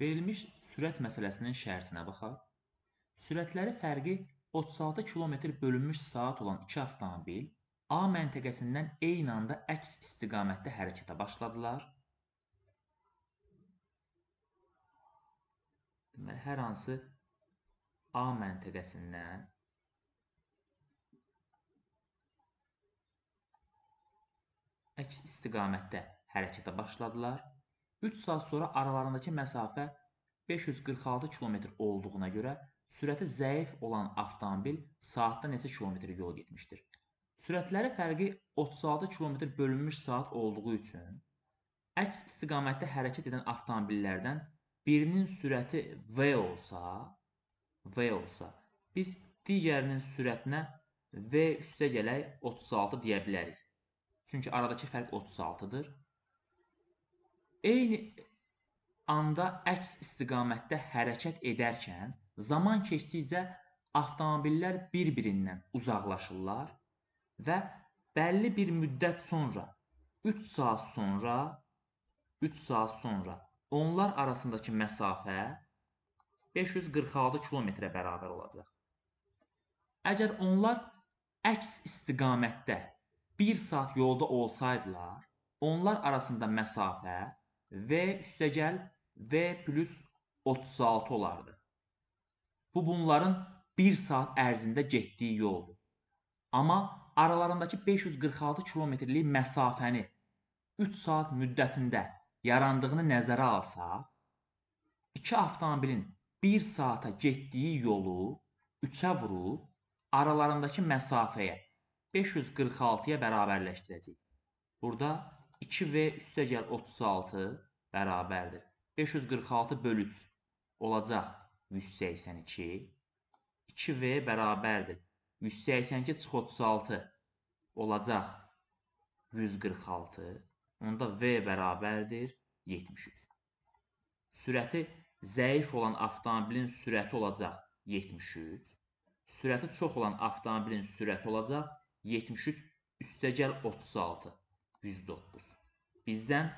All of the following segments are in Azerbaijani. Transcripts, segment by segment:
Verilmiş sürət məsələsinin şərtinə baxaq. Sürətləri fərqi 36 km bölünmüş saat olan iki avtomobil A məntəqəsindən eyni anda əks istiqamətdə hərəkətə başladılar. Deməli, hər hansı A məntəqəsindən əks istiqamətdə hərəkətə başladılar. 3 saat sonra aralarındakı məsafə 546 km olduğuna görə sürəti zəif olan avtomobil saatda neçə kilometr yol getmişdir? Sürətləri fərqi 36 km bölünmüş saat olduğu üçün əks istiqamətdə hərəkət edən avtomobillərdən birinin sürəti V olsa, V olsa, biz digərinin sürətinə V üstə gələk 36 deyə bilərik. Çünki aradakı fərq 36-dır. Eyni anda əks istiqamətdə hərəkət edərkən zaman keçdikcə avtomobillər bir-birindən uzaqlaşırlar və bəlli bir müddət sonra 3 saat sonra 3 saat sonra onlar arasındakı məsafə 546 kilometrə bərabər olacaq. Əgər onlar əks istiqamətdə 1 saat yolda olsaydılar, onlar arasında məsafə V üstəgəl V plus 36 olardı. Bu bunların 1 saat ərzində getdiyi yoldur. Amma aralarındakı 546 kilometrlik məsafəni 3 saat müddətində yarandığını nəzərə alsaq, iki avtomobilin 1 saata getdiyi yolu 3-ə vurub aralarındakı məsafəyə 546-ya bərabərləşdirəcəyik. Burada 2V üstəgəl 36 bərabərdir. 546 bölü 3 olacaq 182. 2V bərabərdir. 182 çıx 36 olacaq 146. Onda V bərabərdir 73. Sürəti zəif olan avtomobilin sürəti olacaq 73. Sürəti çox olan avtomobilin sürəti olacaq 73 üstəgəl 36. 109. Bizdən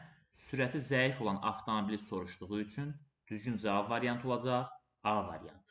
sürəti zəif olan avtomobili soruşduğu üçün düzgün cavab variantı olacaq A variantı.